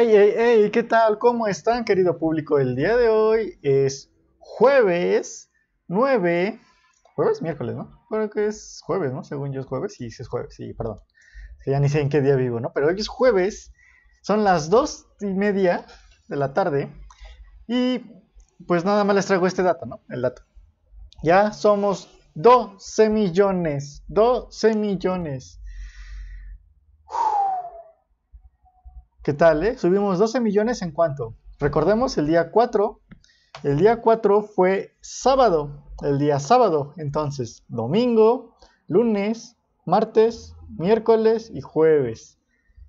Hey, hey, hey, ¿qué tal? ¿Cómo están, querido público? El día de hoy es jueves 9. ¿Jueves? Miércoles, ¿no? Creo que es jueves, ¿no? Según yo es jueves. y sí es jueves, sí, perdón. ya ni sé en qué día vivo, ¿no? Pero hoy es jueves, son las 2 y media de la tarde. Y pues nada más les traigo este dato, ¿no? El dato. Ya somos 12 millones, 12 millones ¿Qué tal? Eh? Subimos 12 millones en cuanto. Recordemos el día 4. El día 4 fue sábado. El día sábado. Entonces, domingo, lunes, martes, miércoles y jueves.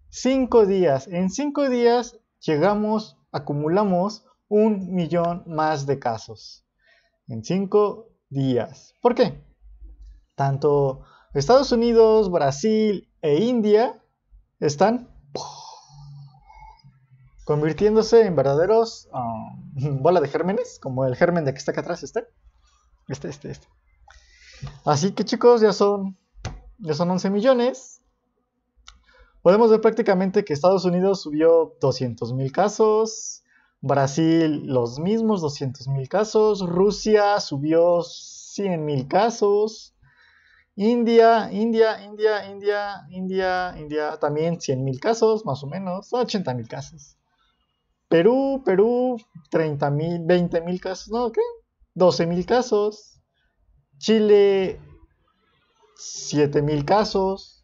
Cinco días. En cinco días llegamos, acumulamos un millón más de casos. En cinco días. ¿Por qué? Tanto Estados Unidos, Brasil e India están convirtiéndose en verdaderos um, bola de gérmenes, como el germen de que está acá atrás, este. Este, este, este. Así que chicos, ya son, ya son 11 millones. Podemos ver prácticamente que Estados Unidos subió 200 mil casos, Brasil los mismos 200 mil casos, Rusia subió 100 mil casos, India, India, India, India, India, India, también 100 mil casos, más o menos, 80.000 80 mil casos. Perú, Perú, 30 mil, 20 mil casos, no, ¿qué? 12 mil casos. Chile, 7 mil casos.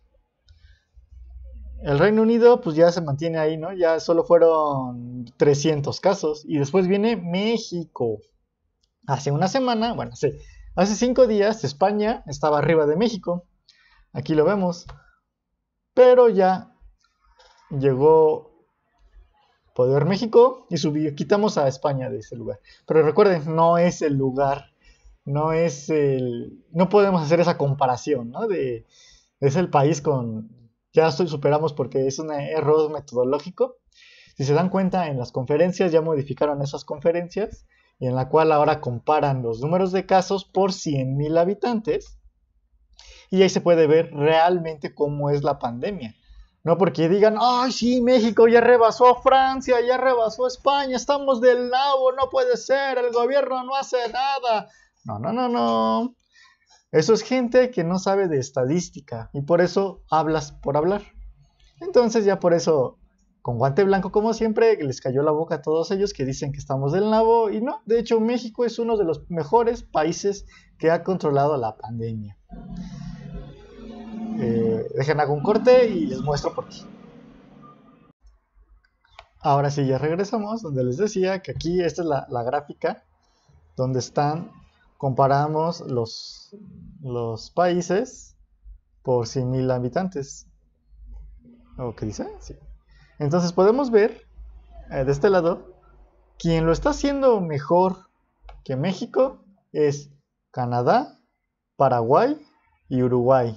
El Reino Unido, pues ya se mantiene ahí, ¿no? Ya solo fueron 300 casos. Y después viene México. Hace una semana, bueno, sí. hace cinco días, España estaba arriba de México. Aquí lo vemos. Pero ya llegó poder México y subió, quitamos a España de ese lugar. Pero recuerden, no es el lugar, no es el, no podemos hacer esa comparación, ¿no? De, es el país con, ya estoy, superamos porque es un error metodológico. Si se dan cuenta, en las conferencias ya modificaron esas conferencias y en la cual ahora comparan los números de casos por 100.000 habitantes y ahí se puede ver realmente cómo es la pandemia. No porque digan, ay, sí, México ya rebasó a Francia, ya rebasó a España, estamos del lado, no puede ser, el gobierno no hace nada. No, no, no, no. Eso es gente que no sabe de estadística y por eso hablas por hablar. Entonces ya por eso, con guante blanco como siempre, les cayó la boca a todos ellos que dicen que estamos del lado y no, de hecho México es uno de los mejores países que ha controlado la pandemia. Eh, dejen hago un corte y les muestro por ti Ahora sí, ya regresamos donde les decía que aquí esta es la, gráfica donde están, comparamos los, los países por 100.000 habitantes. Entonces podemos ver eh, de este lado, quien lo está haciendo mejor que México es Canadá, Paraguay y Uruguay.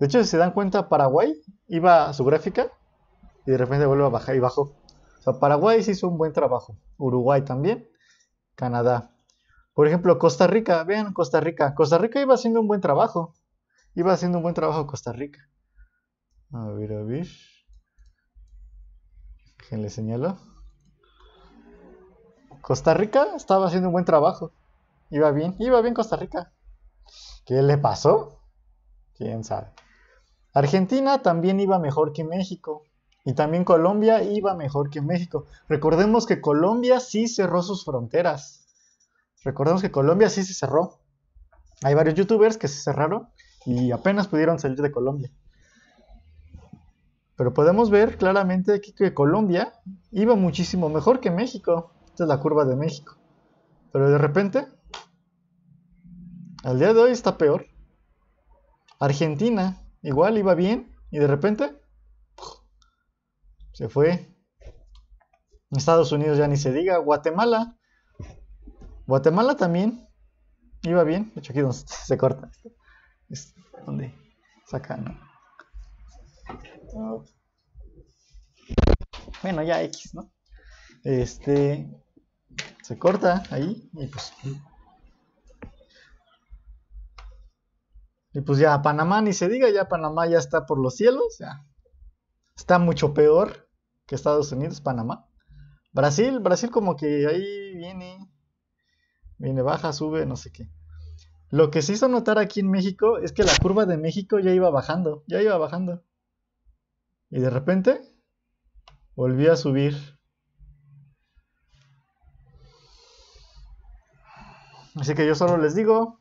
De hecho, si se dan cuenta, Paraguay iba a su gráfica y de repente vuelve a bajar y bajó. O sea, Paraguay sí hizo un buen trabajo. Uruguay también. Canadá. Por ejemplo, Costa Rica. Vean Costa Rica. Costa Rica iba haciendo un buen trabajo. Iba haciendo un buen trabajo Costa Rica. A ver, a ver. ¿Quién le señaló? Costa Rica estaba haciendo un buen trabajo. Iba bien, iba bien Costa Rica. ¿Qué le pasó? ¿Quién sabe? Argentina también iba mejor que México. Y también Colombia iba mejor que México. Recordemos que Colombia sí cerró sus fronteras. Recordemos que Colombia sí se cerró. Hay varios youtubers que se cerraron y apenas pudieron salir de Colombia. Pero podemos ver claramente aquí que Colombia iba muchísimo mejor que México. Esta es la curva de México. Pero de repente, al día de hoy está peor. Argentina Igual iba bien y de repente se fue. En Estados Unidos ya ni se diga. Guatemala. Guatemala también iba bien. De hecho, aquí se corta. dónde donde ¿no? Bueno, ya X, ¿no? Este. Se corta ahí y pues Y pues ya Panamá ni se diga, ya Panamá ya está por los cielos, ya. Está mucho peor que Estados Unidos, Panamá. Brasil, Brasil como que ahí viene, viene baja, sube, no sé qué. Lo que se hizo notar aquí en México es que la curva de México ya iba bajando, ya iba bajando. Y de repente volvió a subir. Así que yo solo les digo,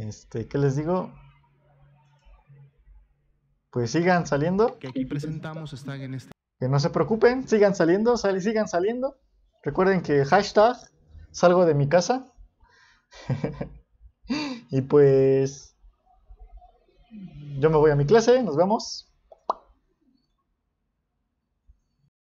este, ¿qué les digo? Pues sigan saliendo. Que aquí presentamos están en este. Que no se preocupen, sigan saliendo, sigan saliendo. Recuerden que hashtag salgo de mi casa. y pues yo me voy a mi clase, nos vemos.